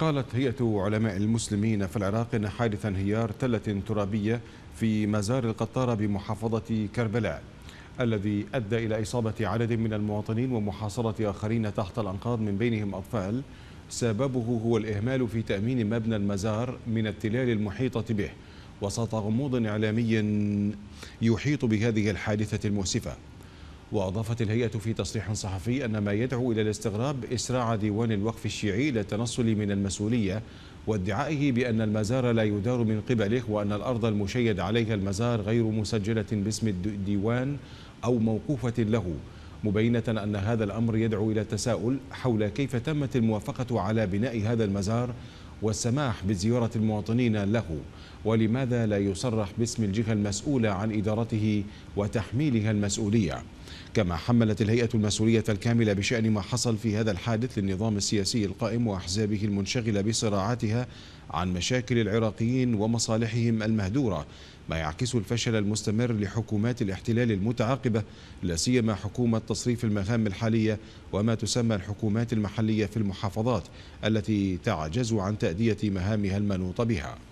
قالت هيئة علماء المسلمين في العراق أن حادث انهيار تلة ترابية في مزار القطارة بمحافظة كربلاء الذي أدى إلى إصابة عدد من المواطنين ومحاصرة آخرين تحت الأنقاض من بينهم أطفال سببه هو الإهمال في تأمين مبنى المزار من التلال المحيطة به وسط غموض إعلامي يحيط بهذه الحادثة المؤسفة وأضافت الهيئة في تصريح صحفي أن ما يدعو إلى الاستغراب إسراع ديوان الوقف الشيعي للتنصل من المسؤولية وادعائه بأن المزار لا يدار من قبله وأن الأرض المشيد عليها المزار غير مسجلة باسم الديوان أو موقوفة له مبينة أن هذا الأمر يدعو إلى التساؤل حول كيف تمت الموافقة على بناء هذا المزار والسماح بزيارة المواطنين له ولماذا لا يصرح باسم الجهة المسؤولة عن إدارته وتحميلها المسؤولية كما حملت الهيئة المسؤولية الكاملة بشأن ما حصل في هذا الحادث للنظام السياسي القائم وأحزابه المنشغلة بصراعاتها عن مشاكل العراقيين ومصالحهم المهدورة ما يعكس الفشل المستمر لحكومات الاحتلال المتعاقبة لا سيما حكومة تصريف المهام الحالية وما تسمى الحكومات المحلية في المحافظات التي تعجز عن تأدية مهامها المنوطة بها